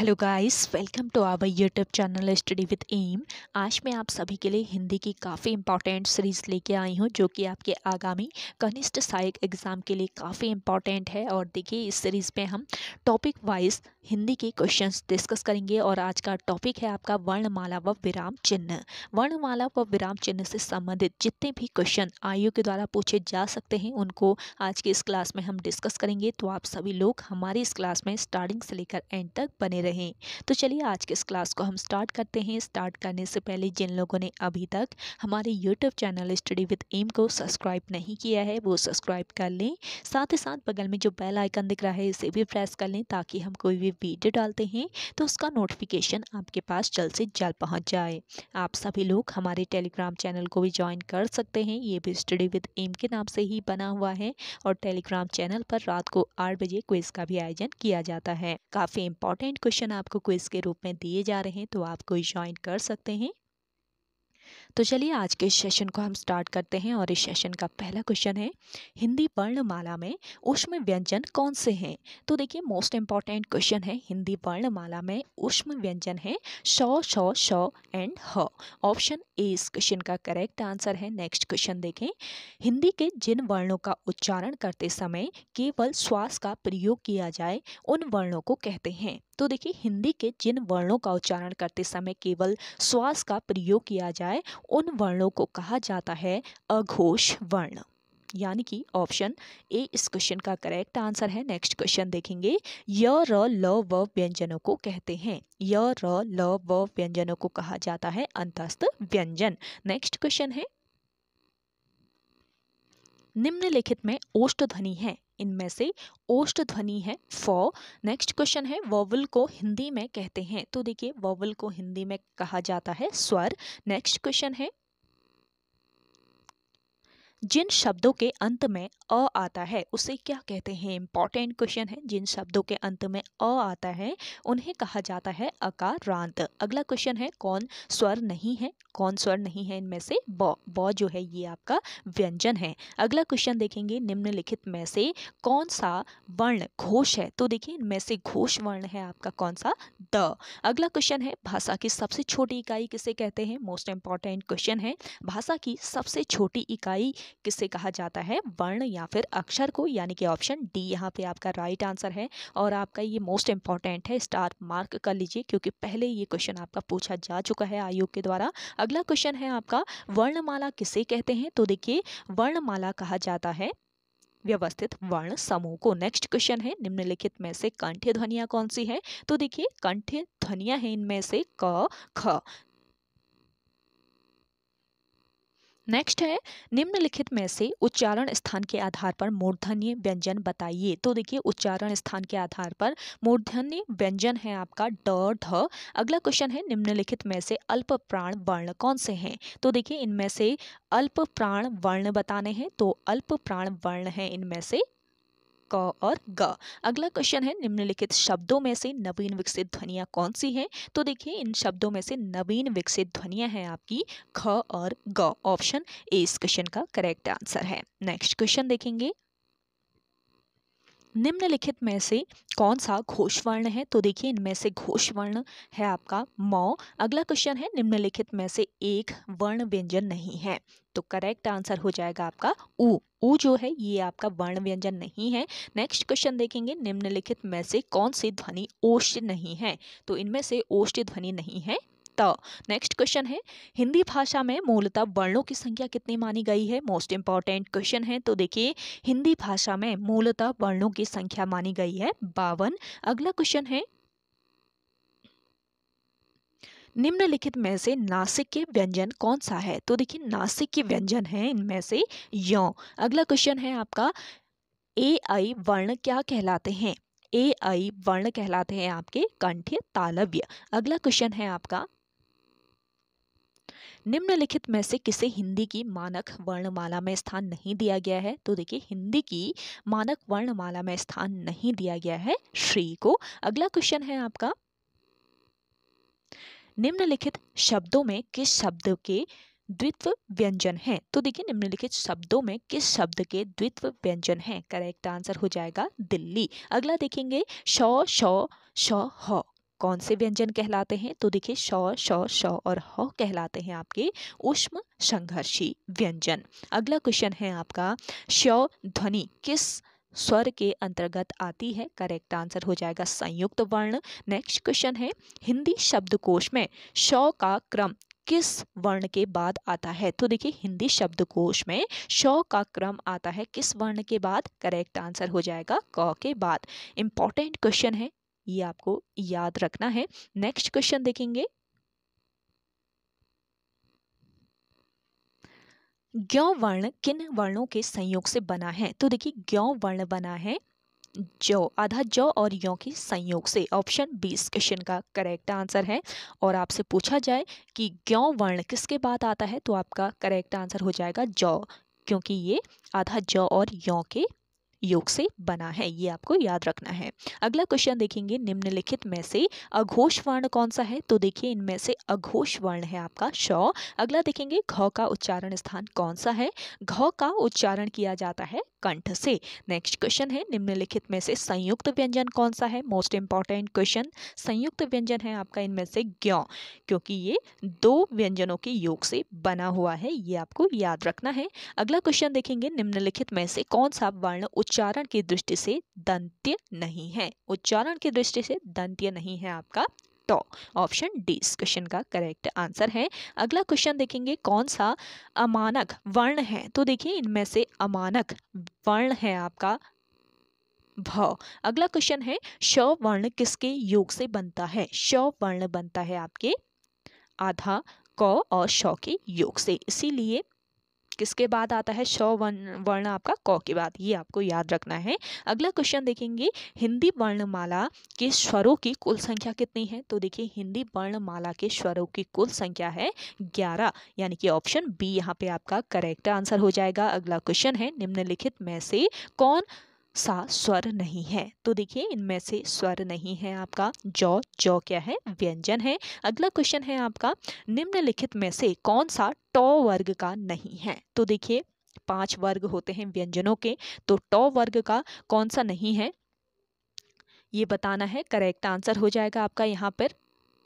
Hello guys welcome to our YouTube channel study with M आज मैं आप सभी के लिए हिंदी की काफ़ी इंपॉर्टेंट सीरीज़ लेके आई हूँ जो कि आपके आगामी कनिष्ठ सहायक एग्ज़ाम के लिए काफ़ी इंपॉर्टेंट है और देखिए इस सीरीज़ में हम टॉपिक वाइज हिंदी के क्वेश्चंस डिस्कस करेंगे और आज का टॉपिक है आपका वर्णमाला व विराम चिन्ह वर्णमाला व विराम चिन्ह से संबंधित जितने भी क्वेश्चन आयु के द्वारा पूछे जा सकते हैं उनको आज की इस क्लास में हम डिस्कस करेंगे तो आप सभी लोग हमारी इस क्लास में स्टार्टिंग से लेकर एंड तक बने रहें तो चलिए आज के इस क्लास को हम स्टार्ट करते हैं स्टार्ट करने से पहले जिन लोगों ने अभी तक हमारे YouTube channel study with M को सब्सक्राइब नहीं किया है वो सब्सक्राइब कर लें साथ ही साथ बगल में जो बेल आइकन दिख रहा है इसे भी प्रेस कर लें ताकि हम कोई भी भी वीडियो डालते हैं तो उसका नोटिफिकेशन आपके पास जल्द से जल्द पहुंच जाए आप सभी लोग हमारे टेलीग्राम चैनल को भी ज्वाइन कर सकते हैं ये भी स्टडी विद एम के नाम से ही बना हुआ है और टेलीग्राम चैनल पर रात को आठ बजे क्विज का भी आयोजन किया जाता है काफ़ी इंपॉर्टेंट क्वेश्चन आपको क्विज के रूप में दिए जा रहे हैं तो आप कोई ज्वाइन कर सकते हैं तो चलिए आज के इस सेशन को हम स्टार्ट करते हैं और इस सेशन का पहला क्वेश्चन है हिंदी वर्णमाला में उष्म व्यंजन कौन से हैं तो देखिए मोस्ट इम्पॉर्टेंट क्वेश्चन है हिंदी वर्णमाला में उष्म व्यंजन है शौ शौ शौ एंड ह ऑप्शन ए इस क्वेश्चन का करेक्ट आंसर है नेक्स्ट क्वेश्चन देखें हिंदी के जिन वर्णों का उच्चारण करते समय केवल श्वास का प्रयोग किया जाए उन वर्णों को कहते हैं तो देखिए हिंदी के जिन वर्णों का उच्चारण करते समय केवल श्वास का प्रयोग किया जाए उन वर्णों को कहा जाता है अघोष वर्ण यानी कि ऑप्शन ए इस क्वेश्चन का करेक्ट आंसर है नेक्स्ट क्वेश्चन देखेंगे य र ल व व्यंजनों को कहते हैं य र ल व व्यंजनों को कहा जाता है अंतस्थ व्यंजन नेक्स्ट क्वेश्चन है निम्नलिखित में ओष्ठ ध्वनि है इनमें से ओष्ट ध्वनि है फॉ नेक्स्ट क्वेश्चन है वॉवल को हिंदी में कहते हैं तो देखिए वॉवल को हिंदी में कहा जाता है स्वर नेक्स्ट क्वेश्चन है जिन शब्दों के अंत में अ आता है उसे क्या कहते हैं इंपॉर्टेंट क्वेश्चन है जिन शब्दों के अंत में अ आता है उन्हें कहा जाता है अकारांत अगला क्वेश्चन है कौन स्वर नहीं है कौन स्वर नहीं है इनमें से ब ब जो है ये आपका व्यंजन है अगला क्वेश्चन देखेंगे निम्नलिखित में से कौन सा वर्ण घोष है तो देखिए इनमें से घोष वर्ण है आपका कौन सा द अगला क्वेश्चन है भाषा की सबसे छोटी इकाई किसे कहते हैं मोस्ट इंपॉर्टेंट क्वेश्चन है भाषा की सबसे छोटी इकाई किससे कहा जाता है वर्ण या फिर अक्षर को यानी कि ऑप्शन डी यहाँ पे आपका राइट आंसर है और आपका ये मोस्ट इंपॉर्टेंट है स्टार मार्क कर लीजिए क्योंकि पहले ये क्वेश्चन आपका पूछा जा चुका है आयोग के द्वारा अगला क्वेश्चन है आपका वर्णमाला किसे कहते हैं तो देखिए वर्णमाला कहा जाता है व्यवस्थित वर्ण समूह को नेक्स्ट क्वेश्चन है निम्नलिखित में से कंठ ध्वनिया कौन सी है तो देखिए कंठ ध्वनिया है इनमें से क ख नेक्स्ट है निम्नलिखित में से उच्चारण स्थान के आधार पर मूर्धन्य व्यंजन बताइए तो देखिए उच्चारण स्थान के आधार पर मूर्धन्य व्यंजन है आपका ड ढ अगला क्वेश्चन है निम्नलिखित में से अल्प प्राण वर्ण कौन से हैं तो देखिए इनमें से अल्प प्राण वर्ण बताने हैं तो अल्प प्राण वर्ण है इनमें से क और ग अगला क्वेश्चन है निम्नलिखित शब्दों में से नवीन विकसित ध्वनिया कौन सी है तो देखिए इन शब्दों में से नवीन विकसित ध्वनिया है आपकी ख और ग ऑप्शन ए इस क्वेश्चन का करेक्ट आंसर है नेक्स्ट क्वेश्चन देखेंगे निम्नलिखित में से कौन सा घोषवर्ण है तो देखिए इनमें से घोषवर्ण है आपका मौ अगला क्वेश्चन है निम्नलिखित में से एक वर्ण व्यंजन नहीं है तो करेक्ट आंसर हो जाएगा आपका ऊ ऊ जो है ये आपका वर्ण व्यंजन नहीं है नेक्स्ट क्वेश्चन देखेंगे निम्नलिखित में से कौन सी ध्वनि ओष्ट नहीं है तो इनमें से ओष्ट ध्वनि नहीं है नेक्स्ट क्वेश्चन है हिंदी भाषा में मूलतः वर्णों की संख्या कितनी मानी गई है मोस्ट इंपॉर्टेंट क्वेश्चन है तो देखिए हिंदी भाषा में मूलतः वर्णों की संख्या मानी गई है बावन अगला क्वेश्चन है निम्नलिखित में से नासिक के व्यंजन कौन सा है तो देखिए नासिक के व्यंजन है इनमें से यौ अगला क्वेश्चन है आपका ए आई वर्ण क्या कहलाते हैं ए आई वर्ण कहलाते हैं आपके कंठ तालव्य अगला क्वेश्चन है आपका निम्नलिखित में से किसे हिंदी की मानक वर्णमाला में स्थान नहीं दिया गया है तो देखिए हिंदी की मानक वर्णमाला में स्थान नहीं दिया गया है श्री को अगला क्वेश्चन है आपका निम्नलिखित शब्दों में किस शब्द के द्वित्व व्यंजन है तो देखिए निम्नलिखित शब्दों में किस शब्द के द्वित्व व्यंजन है करेक्ट आंसर हो जाएगा दिल्ली अगला देखेंगे शौ शौ शौ ह कौन से व्यंजन कहलाते हैं तो देखिए शौ शौ शौ और ह कहलाते हैं आपके उष्म संघर्षी व्यंजन अगला क्वेश्चन है आपका श्यौ ध्वनि किस स्वर के अंतर्गत आती है करेक्ट आंसर हो जाएगा संयुक्त वर्ण नेक्स्ट क्वेश्चन है हिंदी शब्दकोश में शौ का क्रम किस वर्ण के बाद आता है तो देखिए हिंदी शब्दकोश में शौ का क्रम आता है किस वर्ण के बाद करेक्ट आंसर हो जाएगा क के बाद इंपॉर्टेंट क्वेश्चन है ये आपको याद रखना है नेक्स्ट क्वेश्चन देखेंगे ज्ञ वर्ण किन वर्णों के संयोग से बना है तो देखिए ग्यौ वर्ण बना है जौ आधा जो और यौ के संयोग से ऑप्शन बी इस क्वेश्चन का करेक्ट आंसर है और आपसे पूछा जाए कि ज्ञ वर्ण किसके बाद आता है तो आपका करेक्ट आंसर हो जाएगा जौ क्योंकि ये आधा जो और यौ के योग से बना है ये आपको याद रखना है अगला क्वेश्चन देखेंगे निम्नलिखित में से अघोष वर्ण कौन सा है तो देखिए इनमें से अघोष वर्ण है आपका शौ अगला देखेंगे घ का उच्चारण स्थान कौन सा है घ का उच्चारण किया जाता है कंठ से नेक्स्ट क्वेश्चन है निम्नलिखित में से संयुक्त व्यंजन कौन सा है मोस्ट इंपॉर्टेंट क्वेश्चन संयुक्त व्यंजन है आपका इनमें से ज्ञ क्योंकि ये दो व्यंजनों के योग से बना हुआ है ये आपको याद रखना है अगला क्वेश्चन देखेंगे निम्नलिखित में से कौन सा वर्ण उच्च उच्चारण की दृष्टि से दंत्य नहीं है उच्चारण की दृष्टि से दंत्य नहीं है आपका तो ऑप्शन डी इस क्वेश्चन का करेक्ट आंसर है अगला क्वेश्चन देखेंगे कौन सा अमानक वर्ण है तो देखिए इनमें से अमानक वर्ण है आपका भाव अगला क्वेश्चन है शव वर्ण किसके योग से बनता है शव वर्ण बनता है आपके आधा क और श के योग से इसीलिए किसके बाद आता है शव वर्ण वर्ण आपका क के बाद ये आपको याद रखना है अगला क्वेश्चन देखेंगे हिंदी वर्णमाला के स्वरों की कुल संख्या कितनी है तो देखिए हिंदी वर्णमाला के स्वरों की कुल संख्या है ग्यारह यानी कि ऑप्शन बी यहाँ पे आपका करेक्ट आंसर हो जाएगा अगला क्वेश्चन है निम्नलिखित में से कौन सा स्वर नहीं है तो देखिए इनमें से स्वर नहीं है आपका जौ जौ क्या है व्यंजन है अगला क्वेश्चन है आपका निम्नलिखित में से कौन सा टॉ वर्ग का नहीं है तो देखिए पांच वर्ग होते हैं व्यंजनों के तो टॉ वर्ग का कौन सा नहीं है ये बताना है करेक्ट आंसर हो जाएगा आपका यहाँ पर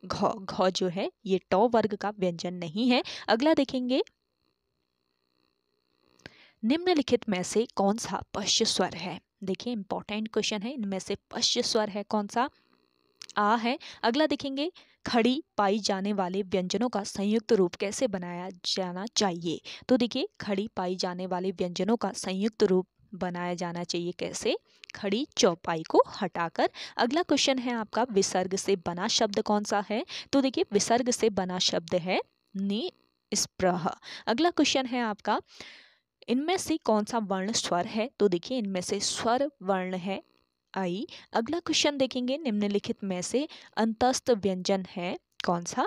घ घ जो है ये टॉ वर्ग का व्यंजन नहीं है अगला देखेंगे निम्नलिखित में से कौन सा पश्च स्वर है देखिए इंपॉर्टेंट क्वेश्चन है इनमें से पश्च स्वर है कौन सा आ है अगला देखेंगे खड़ी पाई जाने वाले व्यंजनों का संयुक्त रूप कैसे बनाया जाना चाहिए तो देखिए खड़ी पाई जाने वाले व्यंजनों का संयुक्त रूप बनाया जाना चाहिए कैसे खड़ी चौपाई को हटाकर अगला क्वेश्चन है आपका विसर्ग से बना शब्द कौन सा है तो देखिए विसर्ग से बना शब्द है नि स्प्रह अगला क्वेश्चन है आपका इनमें से कौन सा वर्ण स्वर है तो देखिए इनमें से स्वर वर्ण है आई अगला क्वेश्चन देखेंगे निम्नलिखित में से अंतस्थ व्यंजन है कौन सा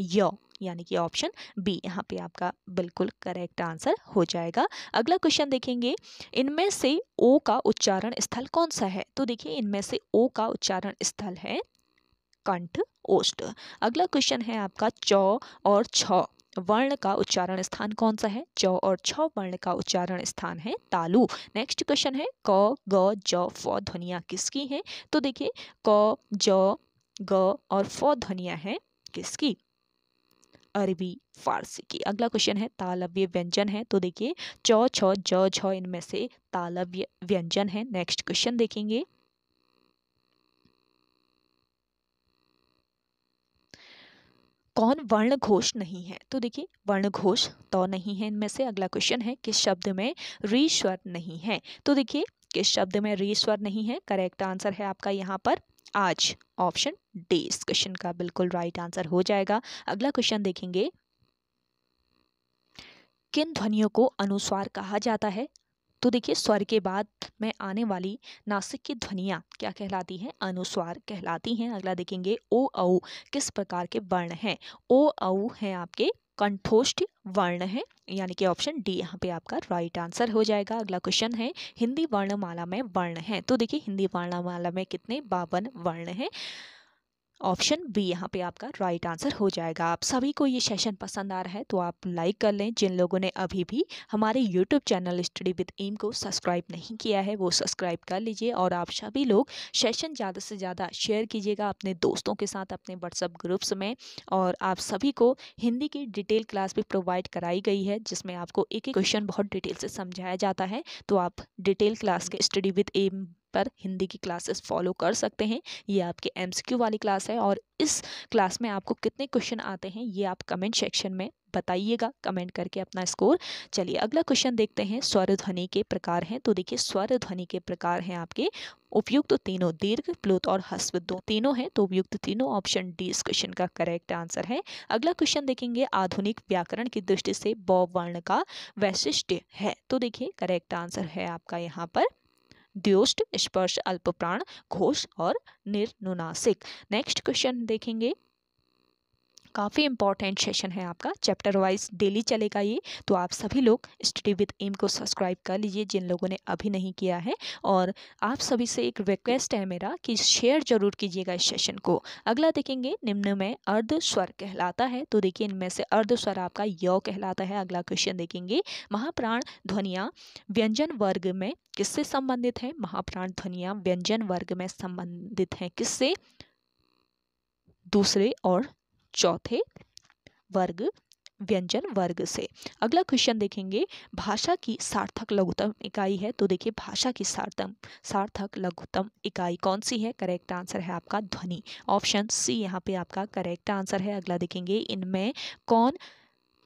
य यानी कि ऑप्शन बी यहाँ पे आपका बिल्कुल करेक्ट आंसर हो जाएगा अगला क्वेश्चन देखेंगे इनमें से ओ का उच्चारण स्थल कौन सा है तो देखिए इनमें से ओ का उच्चारण स्थल है कंठ ओष्ट अगला क्वेश्चन है आपका चौ और छ वर्ण का उच्चारण स्थान कौन सा है च और छ वर्ण का उच्चारण स्थान है तालु नेक्स्ट क्वेश्चन है क ग ज फ ध्वनिया किसकी हैं तो देखिए क ज ग और फ ध्वनिया है किसकी अरबी फारसी की अगला क्वेश्चन है तालव्य व्यंजन है तो देखिए च छ ज झ इनमें से तालव्य व्यंजन है नेक्स्ट क्वेश्चन देखेंगे कौन वर्ण घोष नहीं है तो देखिए वर्ण घोष तो नहीं है इनमें से अगला क्वेश्चन है किस शब्द में रीश्वर नहीं है तो देखिए किस शब्द में रीश्वर नहीं है करेक्ट आंसर है आपका यहाँ पर आज ऑप्शन डी इस क्वेश्चन का बिल्कुल राइट आंसर हो जाएगा अगला क्वेश्चन देखेंगे किन ध्वनियों को अनुस्वार कहा जाता है तो देखिए स्वर के बाद में आने वाली नासिक की ध्वनियाँ क्या कहलाती हैं अनुस्वार कहलाती हैं अगला देखेंगे ओ औ किस प्रकार के वर्ण हैं ओ औ हैं आपके कंठोष्ठ वर्ण है यानी कि ऑप्शन डी यहाँ पे आपका राइट आंसर हो जाएगा अगला क्वेश्चन है हिंदी वर्णमाला में वर्ण है तो देखिए हिंदी वर्णमाला में कितने बावन वर्ण हैं ऑप्शन बी यहाँ पे आपका राइट आंसर हो जाएगा आप सभी को ये सेशन पसंद आ रहा है तो आप लाइक कर लें जिन लोगों ने अभी भी हमारे YouTube channel study with M को सब्सक्राइब नहीं किया है वो सब्सक्राइब कर लीजिए और आप सभी लोग सेशन ज़्यादा से ज़्यादा शेयर कीजिएगा अपने दोस्तों के साथ अपने व्हाट्सअप ग्रुप्स में और आप सभी को हिंदी की डिटेल क्लास भी प्रोवाइड कराई गई है जिसमें आपको एक एक क्वेश्चन बहुत डिटेल से समझाया जाता है तो आप डिटेल क्लास के स्टडी विद एम पर हिंदी की क्लासेस फॉलो कर सकते हैं ये आपके एम वाली क्लास है और इस क्लास में आपको कितने क्वेश्चन आते हैं ये आप कमेंट सेक्शन में बताइएगा कमेंट करके अपना स्कोर चलिए अगला क्वेश्चन देखते हैं स्वर ध्वनि के प्रकार हैं तो देखिए स्वर ध्वनि के प्रकार हैं आपके उपयुक्त तो तीनों दीर्घ प्लुत और हस्व दो तीनों हैं तो उपयुक्त तो तीनों ऑप्शन डी इस क्वेश्चन का करेक्ट आंसर है अगला क्वेश्चन देखेंगे आधुनिक व्याकरण की दृष्टि से बौ वर्ण का वैशिष्ट है तो देखिए करेक्ट आंसर है आपका यहाँ पर द्योष्ट स्पर्श अल्पप्राण घोष और निर्नुनासिक नेक्स्ट क्वेश्चन देखेंगे काफ़ी इंपॉर्टेंट सेशन है आपका चैप्टर वाइज डेली चलेगा ये तो आप सभी लोग स्टडी विद एम को सब्सक्राइब कर लीजिए जिन लोगों ने अभी नहीं किया है और आप सभी से एक रिक्वेस्ट है मेरा कि शेयर जरूर कीजिएगा इस सेशन को अगला देखेंगे निम्न में अर्ध स्वर कहलाता है तो देखिए इनमें से अर्ध स्वर आपका यौ कहलाता है अगला क्वेश्चन देखेंगे महाप्राण ध्वनिया व्यंजन वर्ग में किससे संबंधित है महाप्राण ध्वनिया व्यंजन वर्ग में संबंधित हैं किससे दूसरे और चौथे वर्ग व्यंजन वर्ग से अगला क्वेश्चन देखेंगे भाषा की सार्थक लघुतम इकाई है तो देखिए भाषा की सार्थम सार्थक लघुतम इकाई कौन सी है करेक्ट आंसर है आपका ध्वनि ऑप्शन सी यहाँ पे आपका करेक्ट आंसर है अगला देखेंगे इनमें कौन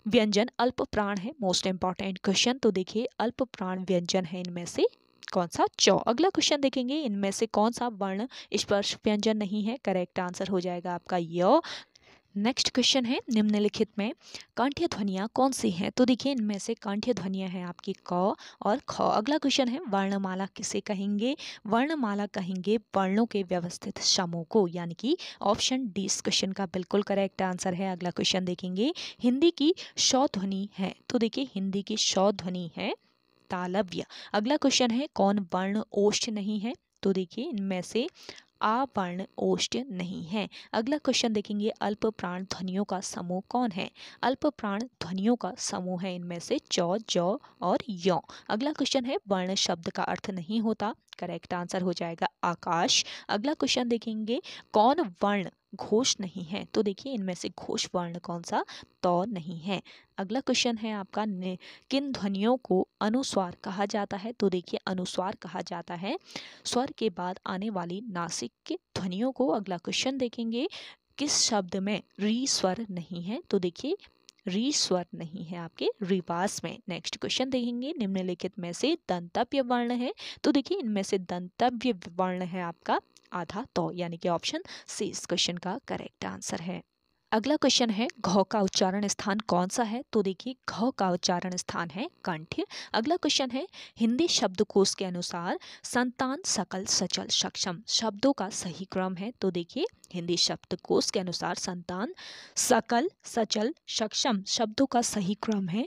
व्यंजन अल्प प्राण है मोस्ट इंपॉर्टेंट क्वेश्चन तो देखिए अल्प प्राण व्यंजन है इनमें से कौन सा चौ अगला क्वेश्चन देखेंगे इनमें से कौन सा वर्ण स्पर्श व्यंजन नहीं है करेक्ट आंसर हो जाएगा आपका य नेक्स्ट क्वेश्चन है निम्नलिखित में कांठ्य ध्वनियाँ कौन सी हैं तो देखिए इनमें से कांठ्य ध्वनियाँ हैं आपकी क और ख अगला क्वेश्चन है वर्णमाला किसे कहेंगे वर्णमाला कहेंगे वर्णों के व्यवस्थित समूह को यानी कि ऑप्शन डी इस क्वेश्चन का बिल्कुल करेक्ट आंसर है अगला क्वेश्चन देखेंगे हिंदी की शौ ध्वनि है तो देखिए हिंदी की शौ ध्वनि है तालव्य अगला क्वेश्चन है कौन वर्ण ओष्ठ नहीं है तो देखिए इनमें से आवर्ण ओष्ट नहीं है अगला क्वेश्चन देखेंगे अल्प प्राण ध्वनियों का समूह कौन है अल्प प्राण ध्वनियों का समूह है इनमें से चौ जौ और यौ अगला क्वेश्चन है वर्ण शब्द का अर्थ नहीं होता करेक्ट आंसर हो जाएगा आकाश अगला क्वेश्चन देखेंगे कौन वर्ण घोष नहीं है तो देखिए इनमें से घोष वर्ण कौन सा तो नहीं है अगला क्वेश्चन है आपका किन ध्वनियों को अनुस्वार कहा जाता है तो देखिए अनुस्वार कहा जाता है स्वर के बाद आने वाली नासिक के ध्वनियों को अगला क्वेश्चन देखेंगे किस शब्द में री स्वर नहीं है तो देखिए री स्वर नहीं है आपके रिवास में नेक्स्ट क्वेश्चन देखेंगे निम्नलिखित में से दंतव्य वर्ण है तो देखिए इनमें से दंतव्य वर्ण है आपका आधा तो यानी कि ऑप्शन सी इस क्वेश्चन का करेक्ट आंसर है अगला क्वेश्चन है घ का उच्चारण स्थान कौन सा है तो देखिए घ का उच्चारण स्थान है कंठ अगला क्वेश्चन है हिंदी शब्दकोश के अनुसार संतान सकल सचल सक्षम शब्दों का सही क्रम है तो देखिए हिंदी शब्दकोश के अनुसार संतान सकल सचल सक्षम शब्दों का सही क्रम है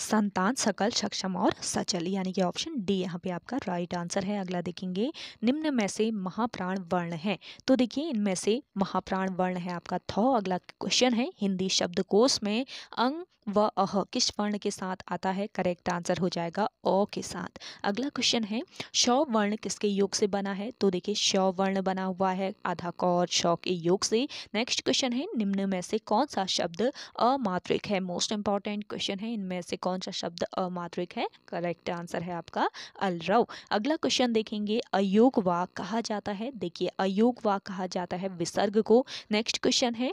संतान सकल सक्षम और सचल यानी कि ऑप्शन डी यहाँ पे आपका राइट आंसर है अगला देखेंगे निम्न में से महाप्राण वर्ण है तो देखिए इनमें से महाप्राण वर्ण है आपका थौ अगला क्वेश्चन है हिंदी शब्दकोश में अंग व अह किस वर्ण के साथ आता है करेक्ट आंसर हो जाएगा अ के साथ अगला क्वेश्चन है शव वर्ण किसके योग से बना है तो देखिए शव वर्ण बना हुआ है आधा क और के योग से नेक्स्ट क्वेश्चन है निम्न में से कौन सा शब्द अमात्रिक है मोस्ट इंपॉर्टेंट क्वेश्चन है इनमें से कौन सा शब्द अमात्रिक है करेक्ट आंसर है आपका अलरव अगला क्वेश्चन देखेंगे अयोग वाक कहा जाता है देखिए अयोग वाक कहा जाता है विसर्ग को नेक्स्ट क्वेश्चन है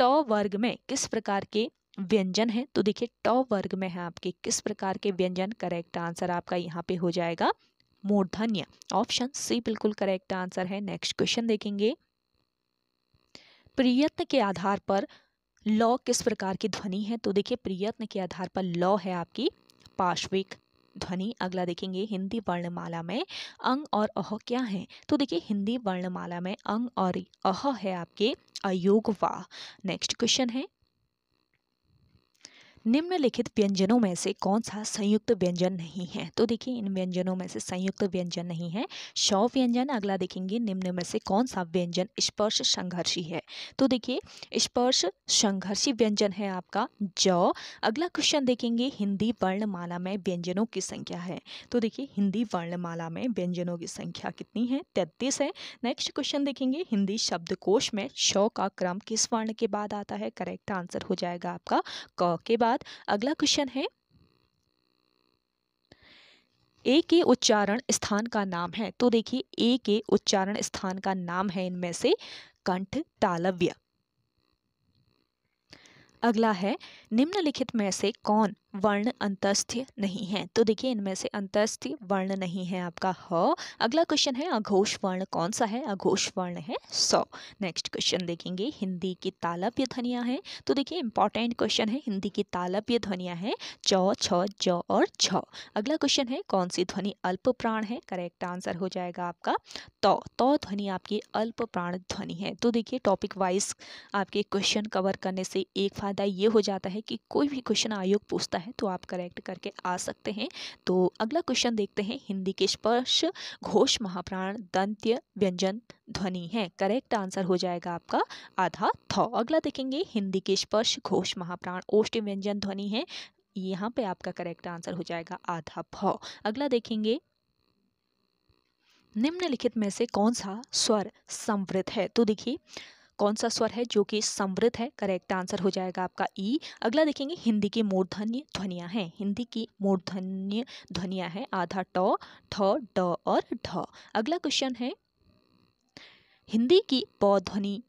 ट वर्ग में किस प्रकार के व्यंजन है तो देखिए ट वर्ग में है आपके किस प्रकार के व्यंजन करेक्ट आंसर आपका यहाँ पे हो जाएगा मूर्धन्य ऑप्शन सी बिल्कुल करेक्ट आंसर है नेक्स्ट क्वेश्चन देखेंगे प्रयत्न के आधार पर लॉ किस प्रकार की ध्वनि है तो देखिए प्रयत्न के आधार पर लॉ है आपकी पार्श्विक ध्वनि अगला देखेंगे हिंदी वर्णमाला में अंग और अह क्या है तो देखिए हिंदी वर्णमाला में अंग और अह है आपके अयोग वाह नेक्स्ट क्वेश्चन है निम्नलिखित व्यंजनों में से कौन सा संयुक्त व्यंजन नहीं है तो देखिए इन व्यंजनों में से संयुक्त व्यंजन नहीं है शव व्यंजन अगला देखेंगे निम्न में से कौन सा व्यंजन स्पर्श संघर्षी है तो देखिए स्पर्श संघर्षी व्यंजन है आपका ज अगला क्वेश्चन देखेंगे हिंदी वर्णमाला में व्यंजनों की संख्या है तो देखिए हिंदी वर्णमाला में व्यंजनों की संख्या कितनी है तैतीस है नेक्स्ट क्वेश्चन देखेंगे हिंदी शब्द में शव का क्रम किस वर्ण के बाद आता है करेक्ट आंसर हो जाएगा आपका क के बाद बाद अगला क्वेश्चन है ए के उच्चारण स्थान का नाम है तो देखिए ए के उच्चारण स्थान का नाम है इनमें से कंठ तालव्य अगला है निम्नलिखित में से कौन वर्ण अंतस्थ्य नहीं है तो देखिए इनमें से अंतस्थ्य वर्ण नहीं है आपका ह अगला क्वेश्चन है अघोष वर्ण कौन सा है अघोष वर्ण है सौ नेक्स्ट क्वेश्चन देखेंगे हिंदी की तालब्य ध्वनिया है तो देखिए इंपॉर्टेंट क्वेश्चन है हिंदी की तालब्य ध्वनिया है च छ ज और छ अगला क्वेश्चन है कौन सी ध्वनि अल्प प्राण है करेक्ट आंसर हो जाएगा आपका तो तो ध्वनि आपकी अल्प प्राण ध्वनि है तो देखिए टॉपिक वाइज आपके क्वेश्चन कवर करने से एक फ़ायदा ये हो जाता है कि कोई भी क्वेश्चन आयोग पूछता है है तो आप करेक्ट करके आ सकते हैं तो अगला क्वेश्चन देखते हैं हिंदी के स्पर्श घोष महाप्राण दंत्य व्यंजन ध्वनि है करेक्ट आंसर हो जाएगा आपका आधा थ अगला देखेंगे हिंदी के स्पर्श घोष महाप्राण ओष्ट व्यंजन ध्वनि है यहाँ पे आपका करेक्ट आंसर हो जाएगा आधा भ अगला देखेंगे निम्नलिखित में से कौन सा स्वर संवृत है तो देखिए कौन सा स्वर है जो कि समृद्ध है करेक्ट आंसर हो जाएगा आपका ई e. अगला देखेंगे हिंदी की मूर्धन्य ध्वनियाँ हैं हिंदी की मूर्धन्य ध्वनियाँ हैं आधा ट ठ ड और ढ अगला क्वेश्चन है हिंदी की ब ध्वनि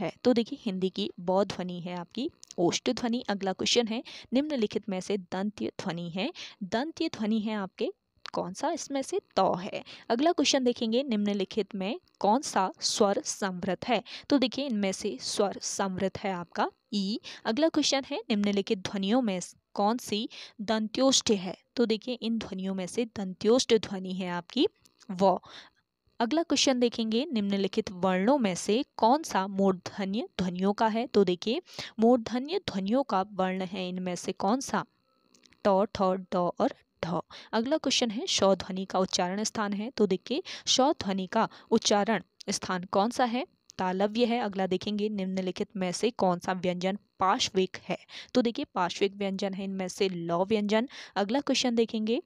है तो देखिए हिंदी की ब ध्वनि है आपकी ओष्ट ध्वनि अगला क्वेश्चन है निम्नलिखित में से दंत्य ध्वनि है दंत्य ध्वनि है आपके कौन सा इसमें से तो है अगला क्वेश्चन देखेंगे निम्नलिखित में कौन सा स्वर समृद्ध है तो देखिए इनमें से स्वर समृद्ध है आपका ई अगला क्वेश्चन है निम्नलिखित ध्वनियों में कौन सी दंत्योष्ट है तो देखिए इन ध्वनियों में से दंत्योष्ट ध्वनि है आपकी व अगला क्वेश्चन देखेंगे निम्नलिखित वर्णों में से कौन सा मूर्धन्य ध्वनियों का है तो देखिए मूर्धन्य ध्वनियों का वर्ण है इनमें से कौन सा ट ठ और ध अगला क्वेश्चन है श ध्वनि का उच्चारण स्थान है तो देखिए श ध्वनि का उच्चारण स्थान कौन सा है तालव्य है अगला देखेंगे निम्नलिखित में से कौन सा व्यंजन पार्श्विक है तो देखिए पार्श्विक व्यंजन है इनमें से लौ व्यंजन अगला क्वेश्चन देखेंगे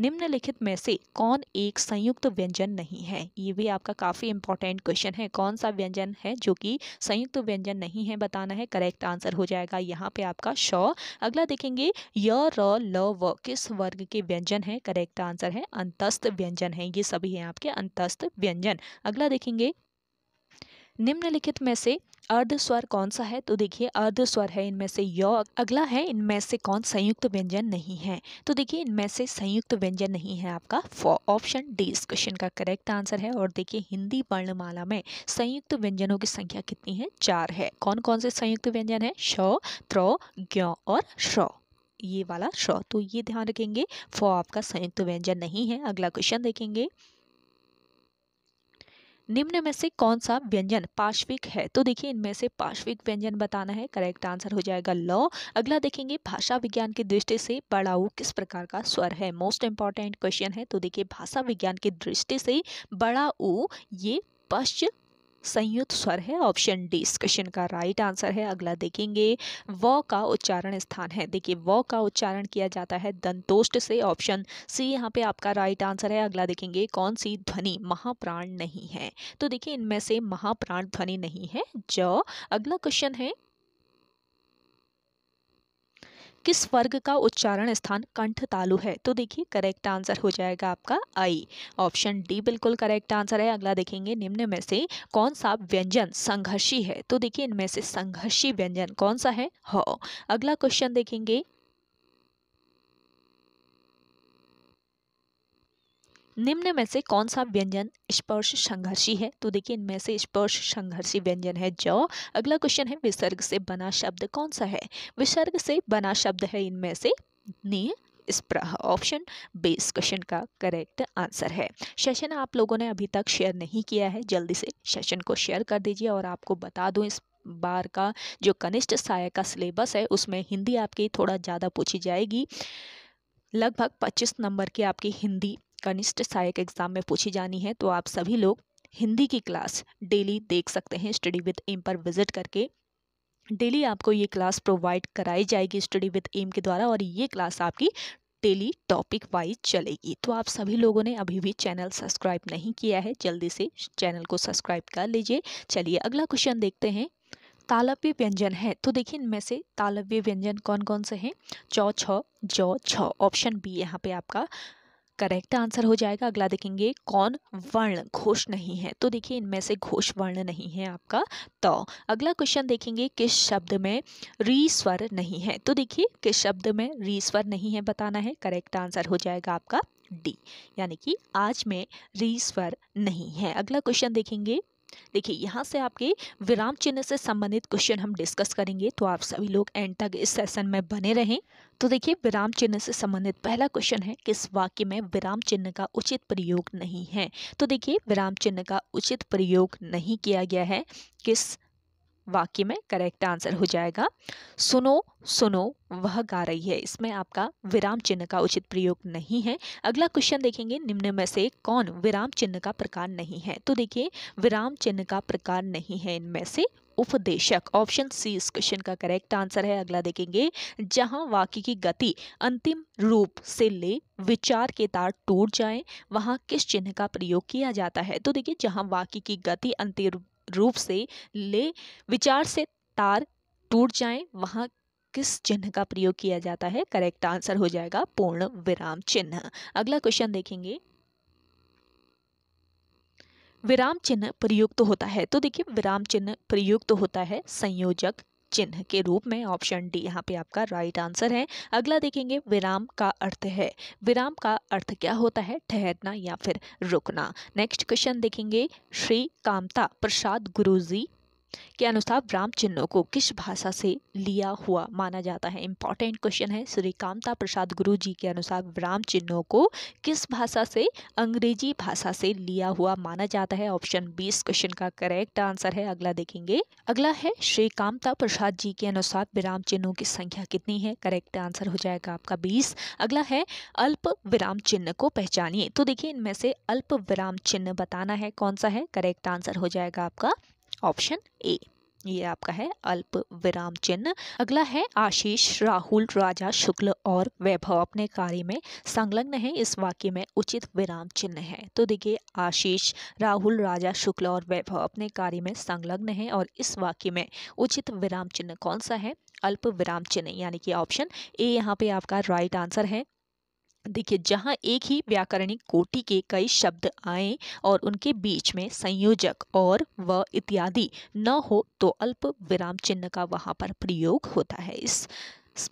निम्नलिखित में से कौन एक संयुक्त व्यंजन नहीं है ये भी आपका काफ़ी इंपॉर्टेंट क्वेश्चन है कौन सा व्यंजन है जो कि संयुक्त व्यंजन नहीं है बताना है करेक्ट आंसर हो जाएगा यहाँ पे आपका शौ अगला देखेंगे य र ल व किस वर्ग के व्यंजन है करेक्ट आंसर है अंतस्थ व्यंजन है ये सभी हैं आपके अंतस्थ व्यंजन अगला देखेंगे निम्नलिखित में से अर्ध स्वर कौन सा है तो देखिए अर्ध स्वर है इनमें से य अगला है इनमें से कौन संयुक्त व्यंजन नहीं है तो देखिए इनमें से संयुक्त व्यंजन नहीं है आपका ऑप्शन डी इस क्वेश्चन का करेक्ट आंसर है और देखिए हिंदी वर्णमाला में संयुक्त व्यंजनों की संख्या कितनी है चार है कौन कौन से संयुक्त व्यंजन है श त्र ज्ञ और श्र ये वाला श तो ये ध्यान रखेंगे फ आपका संयुक्त व्यंजन नहीं है अगला क्वेश्चन देखेंगे निम्न में से कौन सा व्यंजन पार्श्विक है तो देखिए इनमें से पार्श्विक व्यंजन बताना है करेक्ट आंसर हो जाएगा लॉ अगला देखेंगे भाषा विज्ञान की दृष्टि से बड़ाऊ किस प्रकार का स्वर है मोस्ट इंपॉर्टेंट क्वेश्चन है तो देखिए भाषा विज्ञान की दृष्टि से बड़ा ऊ ये पश्च संयुक्त स्वर है ऑप्शन डी इस क्वेश्चन का राइट आंसर है अगला देखेंगे व का उच्चारण स्थान है देखिए व का उच्चारण किया जाता है दंतोष्ट से ऑप्शन सी यहाँ पे आपका राइट आंसर है अगला देखेंगे कौन सी ध्वनि महाप्राण नहीं है तो देखिए इनमें से महाप्राण ध्वनि नहीं है ज अगला क्वेश्चन है किस वर्ग का उच्चारण स्थान कंठ तालु है तो देखिए करेक्ट आंसर हो जाएगा आपका आई ऑप्शन डी बिल्कुल करेक्ट आंसर है अगला देखेंगे निम्न में से कौन सा व्यंजन संघर्षी है तो देखिए इनमें से संघर्षी व्यंजन कौन सा है ह अगला क्वेश्चन देखेंगे निम्न में से कौन सा व्यंजन स्पर्श संघर्षी है तो देखिए इनमें से स्पर्श संघर्षी व्यंजन है जो अगला क्वेश्चन है विसर्ग से बना शब्द कौन सा है विसर्ग से बना शब्द है इनमें से नी स्प्रह ऑप्शन बेस क्वेश्चन का करेक्ट आंसर है सेशन आप लोगों ने अभी तक शेयर नहीं किया है जल्दी से सेशन को शेयर कर दीजिए और आपको बता दूँ इस बार का जो कनिष्ठ सहायक का सिलेबस है उसमें हिंदी आपकी थोड़ा ज़्यादा पूछी जाएगी लगभग 25 नंबर की आपकी हिंदी कनिष्ठ सहायक एग्जाम में पूछी जानी है तो आप सभी लोग हिंदी की क्लास डेली देख सकते हैं स्टडी विद एम पर विजिट करके डेली आपको ये क्लास प्रोवाइड कराई जाएगी स्टडी विद एम के द्वारा और ये क्लास आपकी डेली टॉपिक वाइज चलेगी तो आप सभी लोगों ने अभी भी चैनल सब्सक्राइब नहीं किया है जल्दी से चैनल को सब्सक्राइब कर लीजिए चलिए अगला क्वेश्चन देखते हैं तालव्य व्यंजन है तो देखिए इनमें से तालव्य व्यंजन कौन कौन से हैं चौ छ ऑप्शन बी यहाँ पे आपका करेक्ट आंसर हो जाएगा अगला देखेंगे कौन वर्ण घोष नहीं है तो देखिए इनमें से घोष वर्ण नहीं है आपका तो अगला क्वेश्चन देखेंगे किस शब्द में री स्वर नहीं है तो देखिए किस शब्द में री स्वर नहीं है बताना है करेक्ट आंसर हो जाएगा आपका डी यानी कि आज में री स्वर नहीं है अगला क्वेश्चन देखेंगे देखिए यहाँ से आपके विराम चिन्ह से संबंधित क्वेश्चन हम डिस्कस करेंगे तो आप सभी लोग एंड तक इस सेशन में बने रहें तो देखिए विराम चिन्ह से संबंधित पहला क्वेश्चन है किस वाक्य में विराम चिन्ह का उचित प्रयोग नहीं है तो देखिए विराम चिन्ह का उचित प्रयोग नहीं किया गया है किस वाक्य में करेक्ट आंसर हो जाएगा सुनो सुनो वह गा रही है इसमें आपका विराम चिन्ह का उचित प्रयोग नहीं है अगला क्वेश्चन देखेंगे निम्न में से कौन विराम चिन्ह का प्रकार नहीं है तो देखिए विराम चिन्ह का प्रकार नहीं है इनमें से उपदेशक ऑप्शन सी इस क्वेश्चन का करेक्ट आंसर है अगला देखेंगे जहां वाक्य की गति अंतिम रूप से ले विचार के तार टूट जाएं वहां किस चिन्ह का प्रयोग किया जाता है तो देखिए जहां वाक्य की गति अंतिम रूप से ले विचार से तार टूट जाएं वहां किस चिन्ह का प्रयोग किया जाता है करेक्ट आंसर हो जाएगा पूर्ण विराम चिन्ह अगला क्वेश्चन देखेंगे विराम चिन्ह प्रयुक्त तो होता है तो देखिए विराम चिन्ह प्रयुक्त तो होता है संयोजक चिन्ह के रूप में ऑप्शन डी यहाँ पे आपका राइट आंसर है अगला देखेंगे विराम का अर्थ है विराम का अर्थ क्या होता है ठहरना या फिर रुकना नेक्स्ट क्वेश्चन देखेंगे श्री कामता प्रसाद गुरुजी के अनुसार राम चिन्हों को किस भाषा से लिया हुआ माना जाता है इंपॉर्टेंट क्वेश्चन है श्री कामता प्रसाद गुरु जी के अनुसार राम चिन्हों को किस भाषा से अंग्रेजी भाषा से लिया हुआ माना जाता है ऑप्शन इस क्वेश्चन का करेक्ट आंसर है अगला देखेंगे अगला है श्री कामता प्रसाद जी के अनुसार विराम चिन्हों की संख्या कितनी है करेक्ट आंसर हो जाएगा आपका बीस अगला है अल्प विराम चिन्ह को पहचानिए तो देखिए इनमें से अल्प विराम चिन्ह बताना है कौन सा है करेक्ट आंसर हो जाएगा आपका ऑप्शन ए ये आपका है अल्प विराम चिन्ह अगला है आशीष राहुल राजा शुक्ल और वैभव अपने कार्य में संलग्न है इस वाक्य में उचित विराम चिन्ह है तो देखिए आशीष राहुल राजा शुक्ल और वैभव अपने कार्य में संलग्न है और इस वाक्य में उचित विराम चिन्ह कौन सा है अल्प विराम चिन्ह यानी कि ऑप्शन ए यहाँ पे आपका राइट आंसर है देखिए जहाँ एक ही व्याकरणिक कोटि के कई शब्द आए और उनके बीच में संयोजक और व इत्यादि न हो तो अल्प विराम चिन्ह का वहाँ पर प्रयोग होता है इस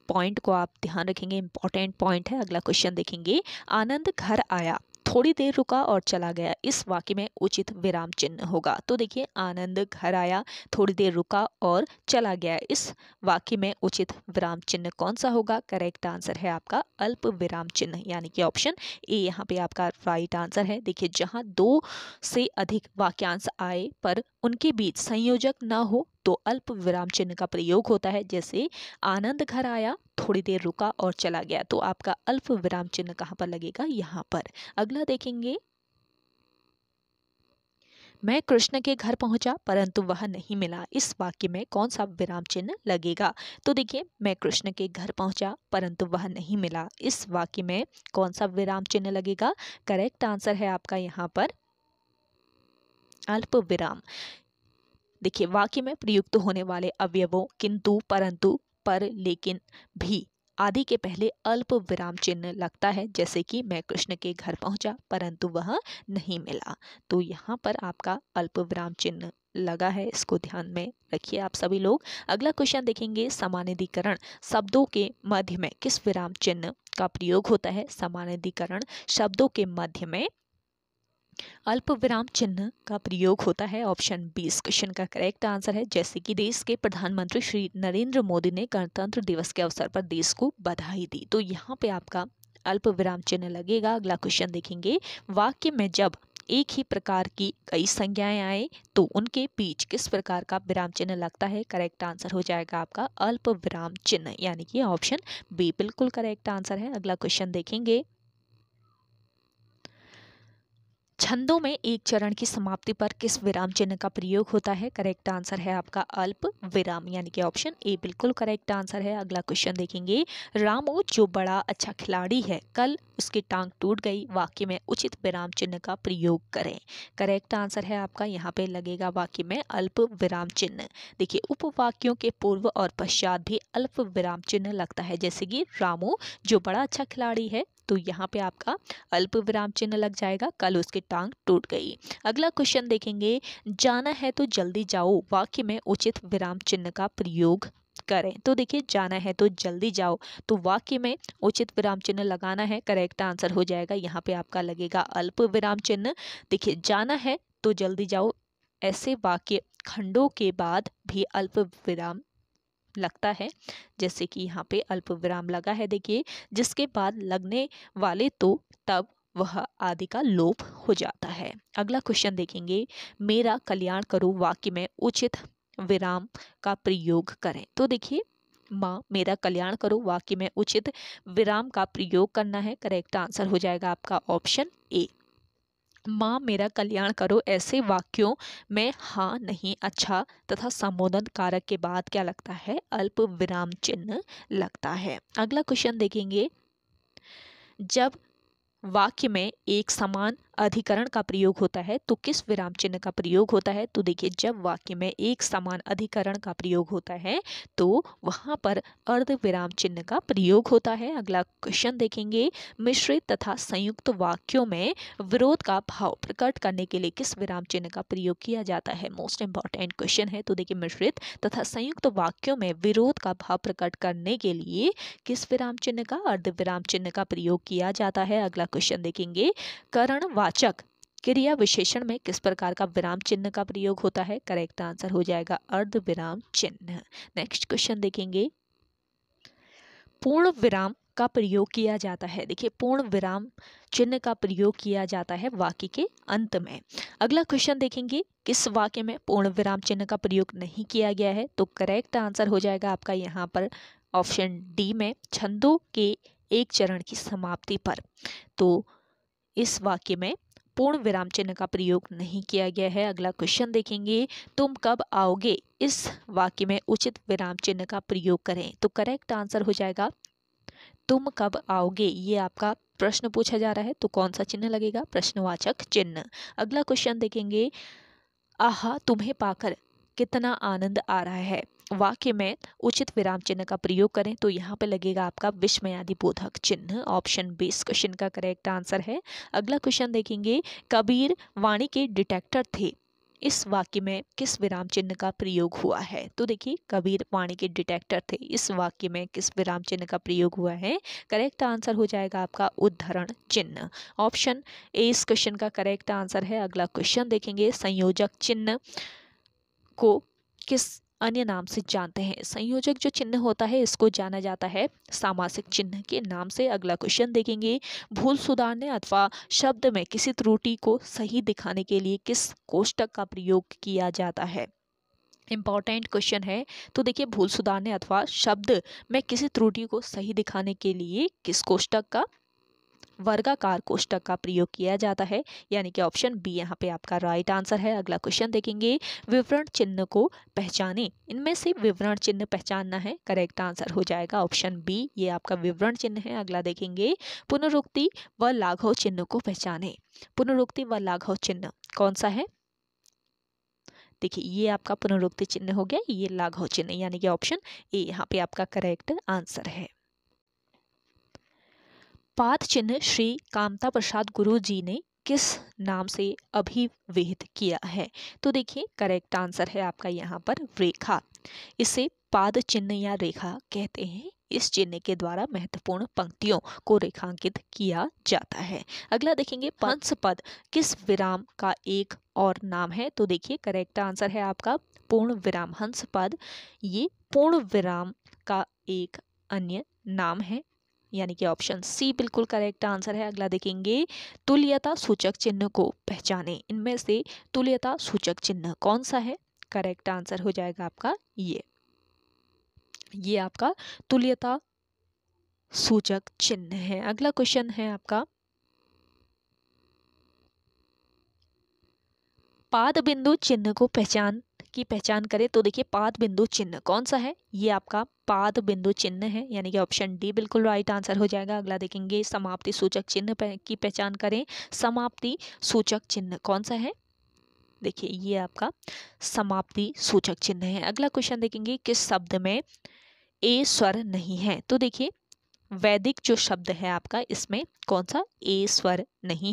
पॉइंट को आप ध्यान रखेंगे इंपॉर्टेंट पॉइंट है अगला क्वेश्चन देखेंगे आनंद घर आया थोड़ी देर रुका और चला गया इस वाक्य में उचित विराम चिन्ह होगा तो देखिए आनंद घर आया थोड़ी देर रुका और चला गया इस वाक्य में उचित विराम चिन्ह कौन सा होगा करेक्ट आंसर है आपका अल्प विराम चिन्ह यानी कि ऑप्शन ए यहाँ पे आपका राइट आंसर है देखिए जहाँ दो से अधिक वाक्यांश आए पर उनके बीच संयोजक न हो तो अल्प विराम चिन्ह का प्रयोग होता है जैसे आनंद घर आया थोड़ी देर रुका और चला गया तो आपका अल्प विराम चिन्ह कहाँ पर लगेगा यहाँ पर अगला देखेंगे मैं कृष्ण के घर पहुंचा परंतु वह नहीं मिला इस वाक्य में कौन सा विराम चिन्ह लगेगा तो देखिए मैं कृष्ण के घर पहुंचा परंतु वह नहीं मिला इस वाक्य में कौन सा विराम चिन्ह लगेगा करेक्ट आंसर है आपका यहाँ पर अल्प विराम देखिए वाक्य में प्रयुक्त होने वाले अवयवों किंतु परंतु पर लेकिन भी आदि के पहले अल्प विराम चिन्ह लगता है जैसे कि मैं कृष्ण के घर पहुंचा परंतु वह नहीं मिला तो यहाँ पर आपका अल्प विराम चिन्ह लगा है इसको ध्यान में रखिए आप सभी लोग अगला क्वेश्चन देखेंगे समानिधिकरण शब्दों के मध्य में किस विराम चिन्ह का प्रयोग होता है समानिधिकरण शब्दों के मध्य में अल्प विराम चिन्ह का प्रयोग होता है ऑप्शन बी इस क्वेश्चन का करेक्ट आंसर है जैसे कि देश के प्रधानमंत्री श्री नरेंद्र मोदी ने गणतंत्र दिवस के अवसर पर देश को बधाई दी तो यहाँ पे आपका अल्प विराम चिन्ह लगेगा अगला क्वेश्चन देखेंगे वाक्य में जब एक ही प्रकार की कई संज्ञाएं आए तो उनके बीच किस प्रकार का विराम चिन्ह लगता है करेक्ट आंसर हो जाएगा आपका अल्प विराम चिन्ह यानी कि ऑप्शन बी बिल्कुल करेक्ट आंसर है अगला क्वेश्चन देखेंगे छंदों में एक चरण की समाप्ति पर किस विराम चिन्ह का प्रयोग होता है करेक्ट आंसर है आपका अल्प विराम यानी कि ऑप्शन ए बिल्कुल करेक्ट आंसर है अगला क्वेश्चन देखेंगे रामू जो बड़ा अच्छा खिलाड़ी है कल उसकी टांग टूट गई वाक्य में उचित विराम चिन्ह का प्रयोग करें करेक्ट आंसर है आपका यहाँ पे लगेगा वाक्य में अल्प विराम चिन्ह देखिए उपवाक्यों के पूर्व और पश्चात भी अल्प विराम चिन्ह लगता है जैसे कि रामू जो बड़ा अच्छा खिलाड़ी है तो यहाँ पे आपका अल्प विराम चिन्ह लग जाएगा कल उसकी टांग टूट गई अगला क्वेश्चन देखेंगे जाना है तो जल्दी जाओ वाक्य में उचित विराम चिन्ह का प्रयोग करें तो देखिए जाना है तो जल्दी जाओ तो वाक्य में उचित विराम चिन्ह लगाना है करेक्ट आंसर हो जाएगा यहाँ पे आपका लगेगा अल्प विराम चिन्ह देखिए जाना है तो जल्दी जाओ ऐसे वाक्य खंडों के बाद भी अल्प विराम लगता है जैसे कि यहाँ पे अल्प विराम लगा है देखिए जिसके बाद लगने वाले तो तब वह आदि का लोप हो जाता है अगला क्वेश्चन देखेंगे मेरा कल्याण करो वाक्य में उचित विराम का प्रयोग करें तो देखिए माँ मेरा कल्याण करो वाक्य में उचित विराम का प्रयोग करना है करेक्ट आंसर हो जाएगा आपका ऑप्शन ए माँ मेरा कल्याण करो ऐसे वाक्यों में हाँ नहीं अच्छा तथा संबोधन कारक के बाद क्या लगता है अल्प विराम चिन्ह लगता है अगला क्वेश्चन देखेंगे जब वाक्य में एक समान अधिकरण का प्रयोग होता है तो किस विराम चिन्ह का प्रयोग होता है तो देखिए जब वाक्य में एक समान अधिकरण का प्रयोग होता है तो वहाँ पर अर्ध विराम चिन्ह का प्रयोग होता है अगला क्वेश्चन देखेंगे मिश्रित तथा संयुक्त वाक्यों में विरोध का भाव प्रकट करने के लिए किस विराम चिन्ह का प्रयोग किया जाता है मोस्ट इंपॉर्टेंट क्वेश्चन है तो देखिए मिश्रित तथा संयुक्त वाक्यों में विरोध का भाव प्रकट करने के लिए किस विराम चिन्ह का अर्ध विराम चिन्ह का प्रयोग किया जाता है अगला क्वेश्चन देखेंगे करण वाचक क्रिया विशेषण में किस प्रकार का विराम चिन्ह का प्रयोग होता है करेक्ट आंसर हो जाएगा अर्ध विराम चिन्ह नेक्स्ट क्वेश्चन देखेंगे पूर्ण विराम का प्रयोग किया जाता है देखिए पूर्ण विराम चिन्ह का प्रयोग किया जाता है वाक्य के अंत में अगला क्वेश्चन देखेंगे किस वाक्य में पूर्ण विराम चिन्ह का प्रयोग नहीं किया गया है तो करेक्ट आंसर हो जाएगा आपका यहाँ पर ऑप्शन डी में छंदों के एक चरण की समाप्ति पर तो इस वाक्य में पूर्ण विराम चिन्ह का प्रयोग नहीं किया गया है अगला क्वेश्चन देखेंगे तुम कब आओगे इस वाक्य में उचित विराम चिन्ह का प्रयोग करें तो करेक्ट आंसर हो जाएगा तुम कब आओगे ये आपका प्रश्न पूछा जा रहा है तो कौन सा चिन्ह लगेगा प्रश्नवाचक चिन्ह अगला क्वेश्चन देखेंगे आह तुम्हें पाकर कितना आनंद आ रहा है वाक्य में उचित विराम चिन्ह का प्रयोग करें तो यहाँ पे लगेगा आपका विश्वयादिबोधक बोधक चिन्ह ऑप्शन बी इस क्वेश्चन का करेक्ट आंसर है अगला क्वेश्चन देखेंगे कबीर वाणी के डिटेक्टर थे इस वाक्य में किस विराम चिन्ह का प्रयोग हुआ है तो देखिए कबीर वाणी के डिटेक्टर थे इस वाक्य में किस विराम चिन्ह का प्रयोग हुआ है करेक्ट आंसर हो जाएगा आपका उद्धरण चिन्ह ऑप्शन ए इस क्वेश्चन का करेक्ट आंसर है अगला क्वेश्चन देखेंगे संयोजक चिन्ह को किस अन्य नाम से जानते हैं संयोजक जो चिन्ह होता है इसको जाना जाता है सामासिक चिन्ह के नाम से अगला क्वेश्चन देखेंगे भूल सुधारने अथवा शब्द में किसी त्रुटि को सही दिखाने के लिए किस कोष्टक का प्रयोग किया जाता है इम्पॉर्टेंट क्वेश्चन है तो देखिए भूल सुधारने अथवा शब्द में किसी त्रुटि को सही दिखाने के लिए किस कोष्टक का वर्गाकार कोष्टक का प्रयोग किया जाता है यानी कि ऑप्शन बी यहाँ पे आपका राइट आंसर है अगला क्वेश्चन देखेंगे विवरण चिन्ह को पहचाने इनमें से विवरण चिन्ह पहचानना है करेक्ट आंसर हो जाएगा ऑप्शन बी ये आपका विवरण चिन्ह है अगला देखेंगे पुनरुक्ति व लाघव चिन्ह को पहचाने पुनरुक्ति व लाघव चिन्ह कौन सा है देखिए ये आपका पुनरुक्ति चिन्ह हो गया ये लाघव चिन्ह यानी कि ऑप्शन ए यहाँ पे आपका करेक्ट आंसर है पाद चिन्ह श्री कामता प्रसाद गुरु जी ने किस नाम से अभिवेहित किया है तो देखिए करेक्ट आंसर है आपका यहाँ पर रेखा इसे पाद चिन्ह या रेखा कहते हैं इस चिन्ह के द्वारा महत्वपूर्ण पंक्तियों को रेखांकित किया जाता है अगला देखेंगे पंच पद किस विराम का एक और नाम है तो देखिए करेक्ट आंसर है आपका पूर्ण विराम हंस पद ये पूर्ण विराम का एक अन्य नाम है यानी कि ऑप्शन सी बिल्कुल करेक्ट आंसर है अगला देखेंगे तुल्यता सूचक चिन्ह को पहचाने इनमें से तुल्यता सूचक चिन्ह कौन सा है करेक्ट आंसर हो जाएगा आपका ये ये आपका तुल्यता सूचक चिन्ह है अगला क्वेश्चन है आपका पाद बिंदु चिन्ह को पहचान की पहचान करें तो देखिए पाद बिंदु चिन्ह कौन सा है ये आपका पाद बिंदु चिन्ह है यानी कि ऑप्शन डी बिल्कुल राइट आंसर हो जाएगा अगला देखेंगे समाप्ति सूचक चिन्ह की पहचान करें समाप्ति सूचक चिन्ह कौन सा है देखिए ये आपका समाप्ति सूचक चिन्ह है अगला क्वेश्चन देखेंगे किस शब्द में ए स्वर नहीं है तो देखिए वैदिक जो शब्द है आपका इसमें कौन सा ए स्वर नहीं है